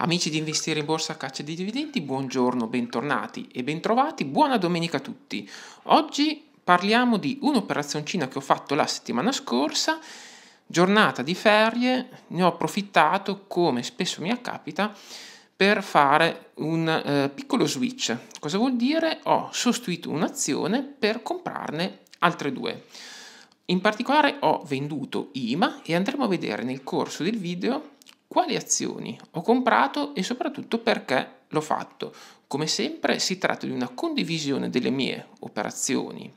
Amici di Investire in Borsa a Caccia dei Dividendi, buongiorno, bentornati e bentrovati, buona domenica a tutti. Oggi parliamo di un'operazioncina che ho fatto la settimana scorsa, giornata di ferie, ne ho approfittato, come spesso mi accapita, per fare un eh, piccolo switch. Cosa vuol dire? Ho sostituito un'azione per comprarne altre due. In particolare ho venduto IMA e andremo a vedere nel corso del video quali azioni ho comprato e soprattutto perché l'ho fatto. Come sempre si tratta di una condivisione delle mie operazioni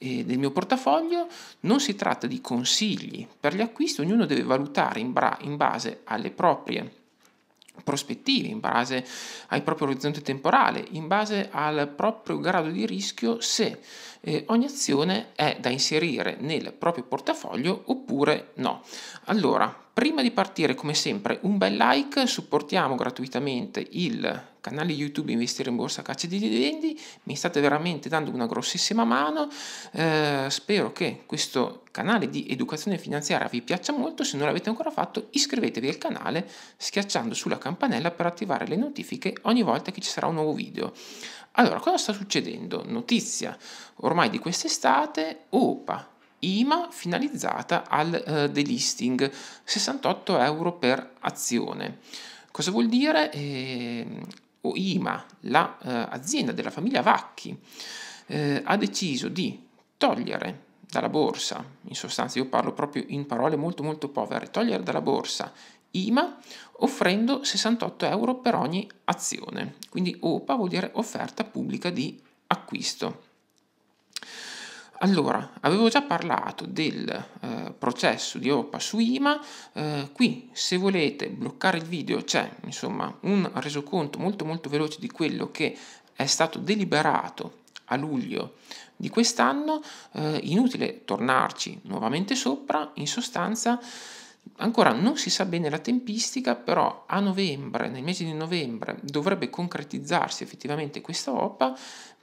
e del mio portafoglio, non si tratta di consigli per gli acquisti, ognuno deve valutare in, bra- in base alle proprie prospettive, in base al proprio orizzonte temporale, in base al proprio grado di rischio se eh, ogni azione è da inserire nel proprio portafoglio oppure no. Allora, Prima di partire, come sempre, un bel like, supportiamo gratuitamente il canale YouTube Investire in Borsa Caccia di Dividendi, mi state veramente dando una grossissima mano, eh, spero che questo canale di educazione finanziaria vi piaccia molto, se non l'avete ancora fatto iscrivetevi al canale schiacciando sulla campanella per attivare le notifiche ogni volta che ci sarà un nuovo video. Allora, cosa sta succedendo? Notizia ormai di quest'estate, OPA IMA finalizzata al eh, delisting, 68 euro per azione. Cosa vuol dire? Eh, IMA, l'azienda la, eh, della famiglia Vacchi, eh, ha deciso di togliere dalla borsa, in sostanza io parlo proprio in parole molto molto povere, togliere dalla borsa IMA offrendo 68 euro per ogni azione, quindi OPA vuol dire offerta pubblica di acquisto. Allora, avevo già parlato del eh, processo di OPA su IMA, eh, qui se volete bloccare il video c'è insomma un resoconto molto molto veloce di quello che è stato deliberato a luglio di quest'anno, eh, inutile tornarci nuovamente sopra, in sostanza ancora non si sa bene la tempistica, però a novembre, nel mese di novembre, dovrebbe concretizzarsi effettivamente questa OPA,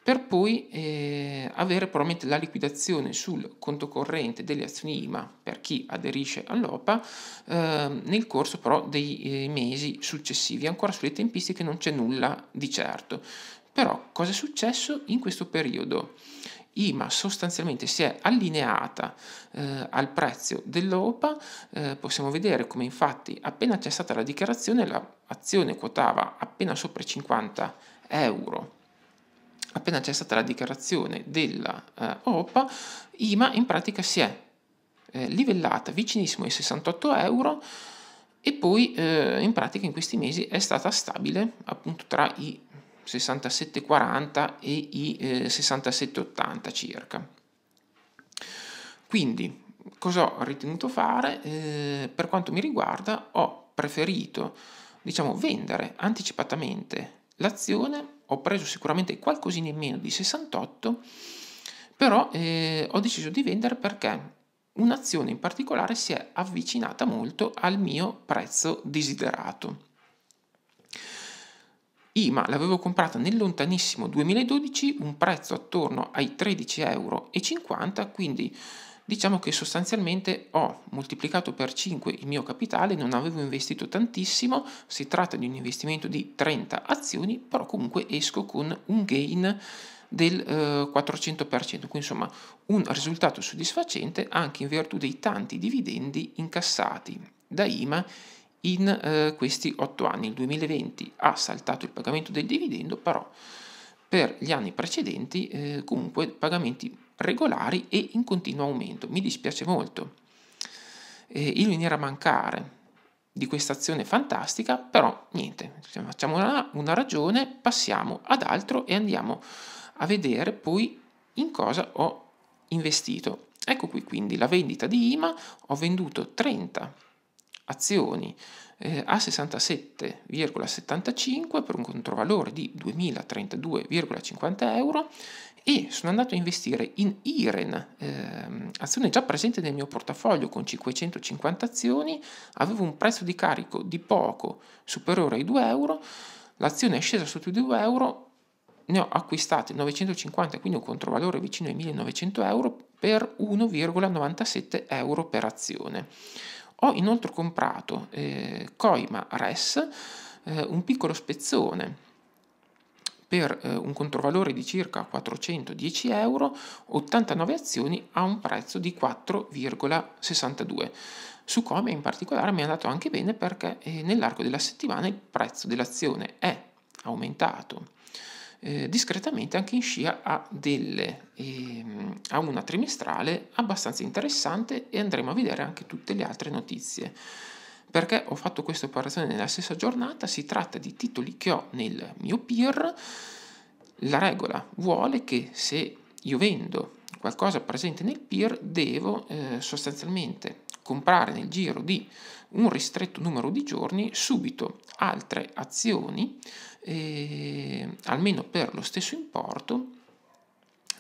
per poi eh, avere probabilmente la liquidazione sul conto corrente delle azioni IMA per chi aderisce all'OPA eh, nel corso però dei eh, mesi successivi. Ancora sulle tempistiche non c'è nulla di certo. Però cosa è successo in questo periodo? IMA sostanzialmente si è allineata eh, al prezzo dell'OPA, eh, possiamo vedere come infatti appena c'è stata la dichiarazione l'azione quotava appena sopra i 50 euro appena c'è stata la dichiarazione della eh, OPA, IMA in pratica si è eh, livellata vicinissimo ai 68 euro e poi eh, in pratica in questi mesi è stata stabile appunto tra i 67,40 e i eh, 67,80 circa. Quindi cosa ho ritenuto fare? Eh, per quanto mi riguarda ho preferito diciamo vendere anticipatamente l'azione ho preso sicuramente qualcosina in meno di 68, però eh, ho deciso di vendere perché un'azione in particolare si è avvicinata molto al mio prezzo desiderato. IMA l'avevo comprata nel lontanissimo 2012, un prezzo attorno ai 13,50 euro, quindi diciamo che sostanzialmente ho moltiplicato per 5 il mio capitale, non avevo investito tantissimo, si tratta di un investimento di 30 azioni, però comunque esco con un gain del eh, 400%, quindi insomma un risultato soddisfacente anche in virtù dei tanti dividendi incassati da IMA in eh, questi 8 anni. Il 2020 ha saltato il pagamento del dividendo, però per gli anni precedenti eh, comunque pagamenti regolari e in continuo aumento. Mi dispiace molto. Eh, il venire a mancare di questa azione fantastica, però niente, facciamo una, una ragione, passiamo ad altro e andiamo a vedere poi in cosa ho investito. Ecco qui quindi la vendita di IMA, ho venduto 30 azioni eh, a 67,75 per un controvalore di 2032,50 euro e sono andato a investire in IREN, ehm, azione già presente nel mio portafoglio con 550 azioni, avevo un prezzo di carico di poco superiore ai 2 euro, l'azione è scesa sotto i 2 euro, ne ho acquistate 950, quindi un controvalore vicino ai 1900 euro per 1,97 euro per azione. Ho inoltre comprato eh, Coima Res, eh, un piccolo spezzone per eh, un controvalore di circa 410 euro, 89 azioni a un prezzo di 4,62. Su Comia in particolare mi è andato anche bene perché eh, nell'arco della settimana il prezzo dell'azione è aumentato eh, discretamente anche in scia a, delle, ehm, a una trimestrale abbastanza interessante e andremo a vedere anche tutte le altre notizie perché ho fatto questa operazione nella stessa giornata, si tratta di titoli che ho nel mio peer, la regola vuole che se io vendo qualcosa presente nel peer devo eh, sostanzialmente comprare nel giro di un ristretto numero di giorni subito altre azioni eh, almeno per lo stesso importo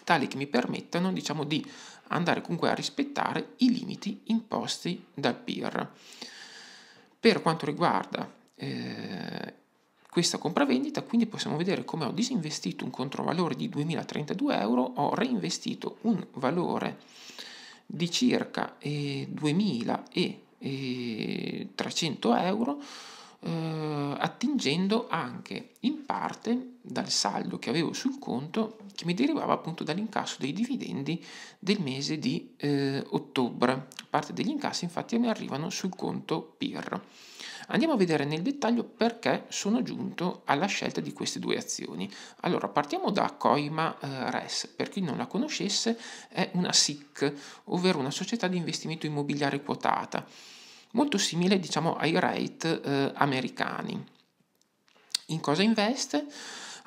tali che mi permettano diciamo di andare comunque a rispettare i limiti imposti dal peer. Per quanto riguarda eh, questa compravendita, quindi possiamo vedere come ho disinvestito un controvalore di 2032 euro, ho reinvestito un valore di circa eh, 2300 eh, euro eh, attingendo anche in parte dal saldo che avevo sul conto che mi derivava appunto dall'incasso dei dividendi del mese di eh, ottobre. Parte degli incassi infatti mi arrivano sul conto PIR. Andiamo a vedere nel dettaglio perché sono giunto alla scelta di queste due azioni. Allora, partiamo da Coima eh, Res. Per chi non la conoscesse, è una SIC, ovvero una società di investimento immobiliare quotata molto simile diciamo, ai rate eh, americani. In cosa investe?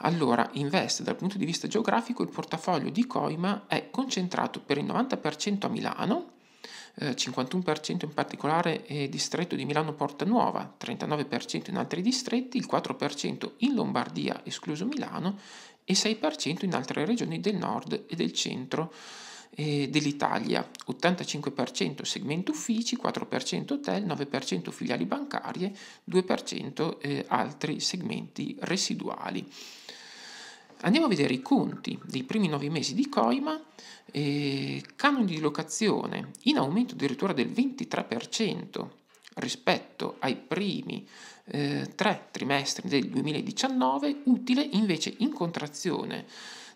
Allora, investe dal punto di vista geografico il portafoglio di Coima è concentrato per il 90% a Milano, eh, 51% in particolare eh, distretto di Milano Porta Nuova, 39% in altri distretti, il 4% in Lombardia escluso Milano e 6% in altre regioni del nord e del centro eh, dell'Italia, 85% segmento uffici, 4% hotel, 9% filiali bancarie, 2% eh, altri segmenti residuali. Andiamo a vedere i conti dei primi nove mesi di Coima, eh, canoni di locazione in aumento addirittura del 23% rispetto ai primi eh, tre trimestri del 2019, utile invece in contrazione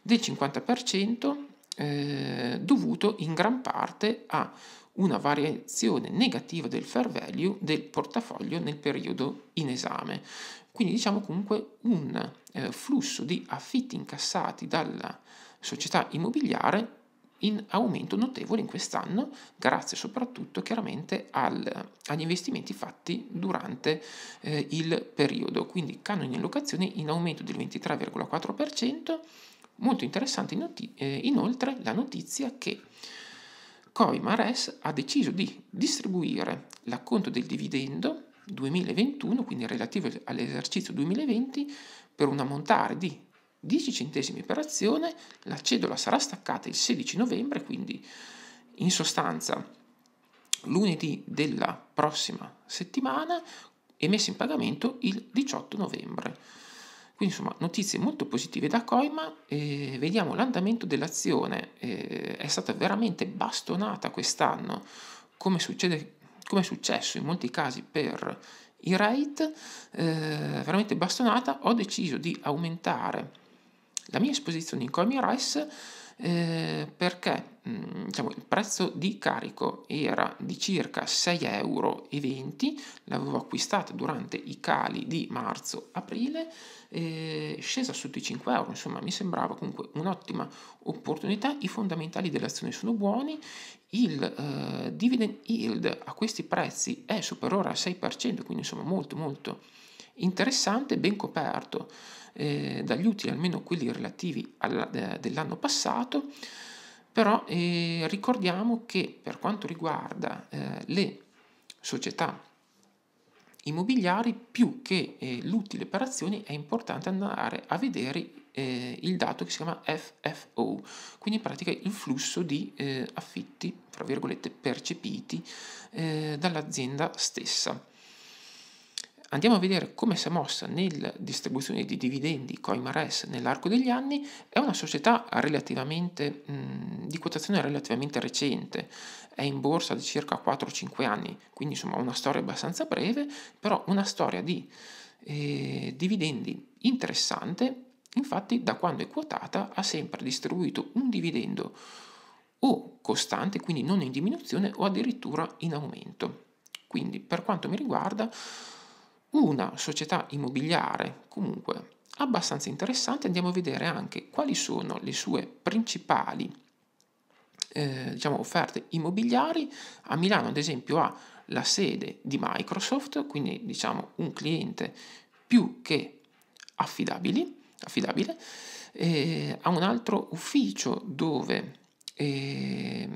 del 50% eh, dovuto in gran parte a una variazione negativa del fair value del portafoglio nel periodo in esame. Quindi diciamo comunque un eh, flusso di affitti incassati dalla società immobiliare in aumento notevole in quest'anno, grazie soprattutto chiaramente al, agli investimenti fatti durante eh, il periodo. Quindi canoni in locazione in aumento del 23,4%, Molto interessante eh, inoltre la notizia che Coimares ha deciso di distribuire l'acconto del dividendo 2021, quindi relativo all'esercizio 2020, per un ammontare di 10 centesimi per azione, la cedola sarà staccata il 16 novembre, quindi in sostanza lunedì della prossima settimana e messa in pagamento il 18 novembre. Quindi insomma notizie molto positive da Coima, eh, vediamo l'andamento dell'azione, eh, è stata veramente bastonata quest'anno, come, succede, come è successo in molti casi per i rate, eh, veramente bastonata, ho deciso di aumentare la mia esposizione in Coima Rice eh, perché mm, diciamo, il prezzo di carico era di circa 6,20 euro, l'avevo acquistata durante i cali di marzo-aprile, eh, scesa sotto i 5 euro, insomma mi sembrava comunque un'ottima opportunità, i fondamentali dell'azione sono buoni, il eh, dividend yield a questi prezzi è superiore al 6%, quindi insomma molto molto interessante, ben coperto eh, dagli utili, almeno quelli relativi alla, eh, dell'anno passato, però eh, ricordiamo che per quanto riguarda eh, le società immobiliari, più che eh, l'utile per azioni è importante andare a vedere eh, il dato che si chiama FFO, quindi in pratica il flusso di affitti, tra virgolette, percepiti dall'azienda stessa andiamo a vedere come si è mossa nella distribuzione di dividendi Coimares nell'arco degli anni, è una società relativamente, mh, di quotazione relativamente recente, è in borsa da circa 4-5 anni, quindi insomma una storia abbastanza breve, però una storia di eh, dividendi interessante, infatti da quando è quotata ha sempre distribuito un dividendo o costante, quindi non in diminuzione o addirittura in aumento. Quindi per quanto mi riguarda una società immobiliare comunque abbastanza interessante, andiamo a vedere anche quali sono le sue principali eh, diciamo, offerte immobiliari. A Milano ad esempio ha la sede di Microsoft, quindi diciamo un cliente più che affidabile. affidabile. Eh, ha un altro ufficio dove eh,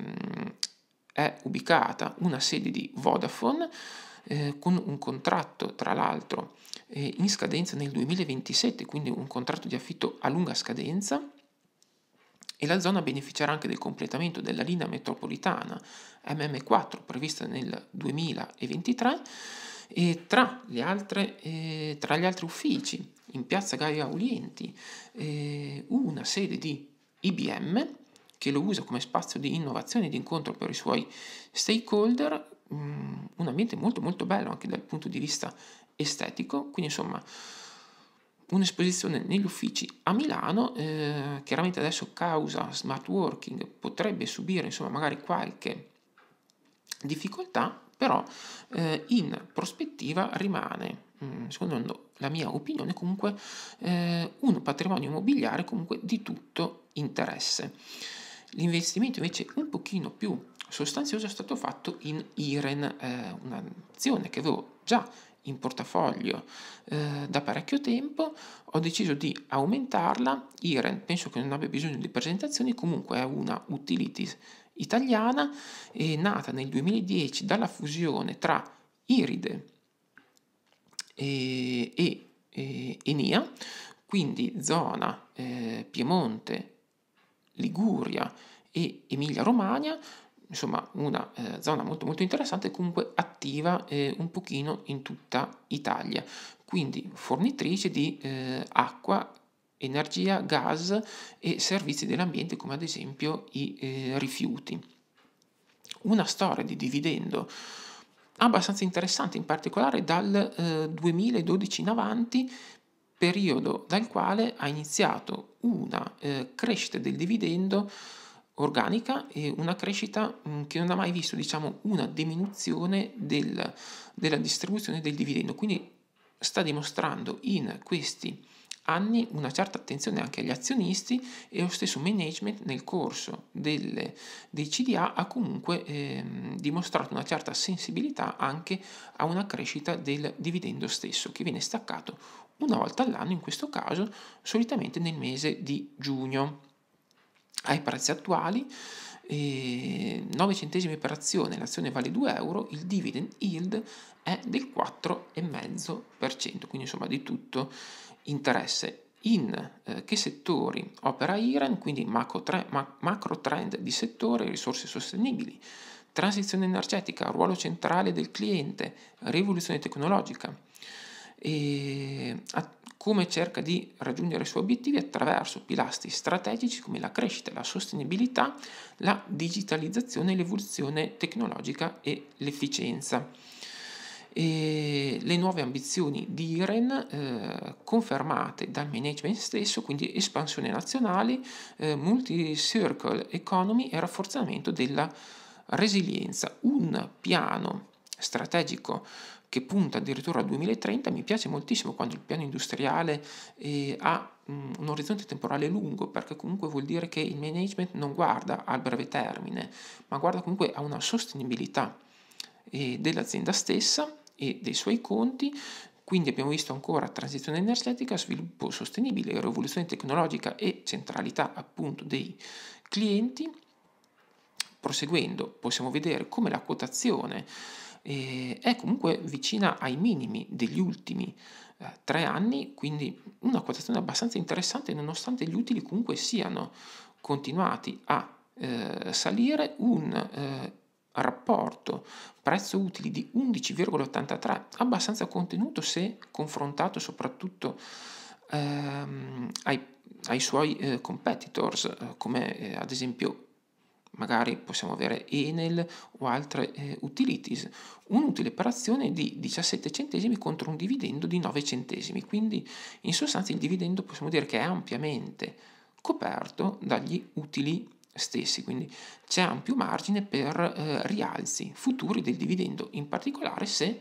è ubicata una sede di Vodafone eh, con un contratto, tra l'altro, eh, in scadenza nel 2027, quindi un contratto di affitto a lunga scadenza e la zona beneficerà anche del completamento della linea metropolitana MM4 prevista nel 2023 e tra, altre, eh, tra gli altri uffici in piazza Gaia Aulienti eh, una sede di IBM che lo usa come spazio di innovazione e di incontro per i suoi stakeholder Mm, un ambiente molto molto bello anche dal punto di vista estetico, quindi insomma un'esposizione negli uffici a Milano, eh, chiaramente adesso causa smart working potrebbe subire insomma magari qualche difficoltà, però eh, in prospettiva rimane, mm, secondo la mia opinione, comunque eh, un patrimonio immobiliare comunque di tutto interesse. L'investimento invece un pochino più sostanzioso è stato fatto in Iren, eh, un'azione che avevo già in portafoglio eh, da parecchio tempo, ho deciso di aumentarla. Iren penso che non abbia bisogno di presentazioni, comunque è una utilities italiana, è nata nel 2010 dalla fusione tra Iride e, e, e Enia, quindi zona eh, Piemonte, Liguria e Emilia-Romagna, insomma una eh, zona molto molto interessante comunque attiva eh, un pochino in tutta Italia quindi fornitrice di eh, acqua energia gas e servizi dell'ambiente come ad esempio i eh, rifiuti una storia di dividendo abbastanza interessante in particolare dal 2012 eh, in avanti periodo dal quale ha iniziato una eh, crescita del dividendo organica e una crescita mm, che non ha mai visto diciamo, una diminuzione del, della distribuzione del dividendo. Quindi sta dimostrando in questi anni una certa attenzione anche agli azionisti e lo stesso management nel corso delle, dei CDA ha comunque eh, dimostrato una certa sensibilità anche a una crescita del dividendo stesso che viene staccato una volta all'anno, in questo caso solitamente nel mese di giugno ai prezzi attuali, 9 centesimi per azione, l'azione vale 2 euro, il dividend yield è del 4,5%, quindi insomma di tutto interesse. In eh, che settori opera Iran? Quindi macro, tre, ma, macro trend di settore, risorse sostenibili, transizione energetica, ruolo centrale del cliente, rivoluzione tecnologica. E, a, come cerca di raggiungere i suoi obiettivi attraverso pilastri strategici come la crescita, la sostenibilità, la digitalizzazione, l'evoluzione tecnologica e l'efficienza. E le nuove ambizioni di IREN eh, confermate dal management stesso, quindi espansione nazionale, eh, multi-circle economy e rafforzamento della resilienza, un piano strategico che punta addirittura al 2030, mi piace moltissimo quando il piano industriale eh, ha un orizzonte temporale lungo, perché comunque vuol dire che il management non guarda al breve termine, ma guarda comunque a una sostenibilità eh, dell'azienda stessa e dei suoi conti. Quindi abbiamo visto ancora transizione energetica, sviluppo sostenibile, rivoluzione tecnologica e centralità appunto dei clienti. Proseguendo possiamo vedere come la quotazione e è comunque vicina ai minimi degli ultimi eh, tre anni, quindi una quotazione abbastanza interessante nonostante gli utili comunque siano continuati a eh, salire un eh, rapporto prezzo utili di 11,83 abbastanza contenuto se confrontato soprattutto ehm, ai, ai, suoi eh, competitors eh, come eh, ad esempio magari possiamo avere Enel o altre eh, utilities, un'utile per azione di 17 centesimi contro un dividendo di 9 centesimi, quindi in sostanza il dividendo possiamo dire che è ampiamente coperto dagli utili stessi, quindi c'è ampio margine per eh, rialzi futuri del dividendo, in particolare se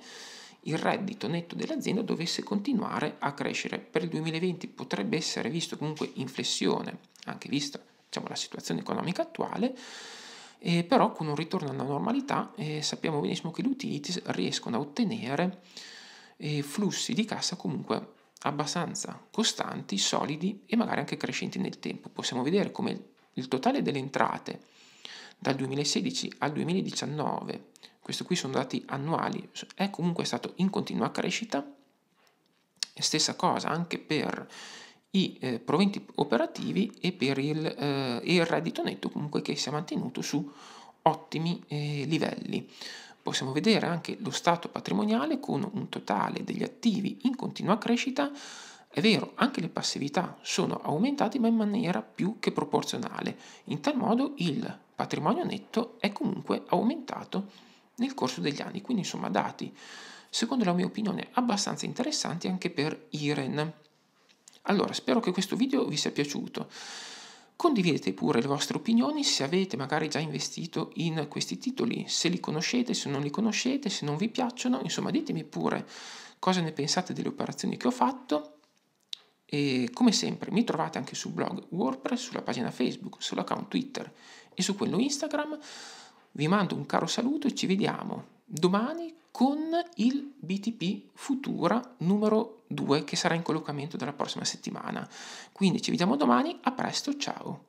il reddito netto dell'azienda dovesse continuare a crescere. Per il 2020 potrebbe essere visto comunque in flessione, anche vista diciamo, la situazione economica attuale, eh, però con un ritorno alla normalità eh, sappiamo benissimo che gli utilities riescono a ottenere eh, flussi di cassa comunque abbastanza costanti, solidi e magari anche crescenti nel tempo. Possiamo vedere come il totale delle entrate dal 2016 al 2019, questo qui sono dati annuali, è comunque stato in continua crescita. Stessa cosa anche per i eh, proventi operativi e per il, eh, il, reddito netto comunque che si è mantenuto su ottimi eh, livelli. Possiamo vedere anche lo stato patrimoniale con un totale degli attivi in continua crescita. È vero, anche le passività sono aumentate ma in maniera più che proporzionale. In tal modo il patrimonio netto è comunque aumentato nel corso degli anni. Quindi insomma dati, secondo la mia opinione, abbastanza interessanti anche per IREN. Allora, spero che questo video vi sia piaciuto. Condividete pure le vostre opinioni se avete magari già investito in questi titoli, se li conoscete, se non li conoscete, se non vi piacciono, insomma ditemi pure cosa ne pensate delle operazioni che ho fatto e come sempre mi trovate anche sul blog WordPress, sulla pagina Facebook, sull'account Twitter e su quello Instagram. Vi mando un caro saluto e ci vediamo domani con il BTP Futura numero 2 che sarà in collocamento dalla prossima settimana. Quindi ci vediamo domani, a presto, ciao!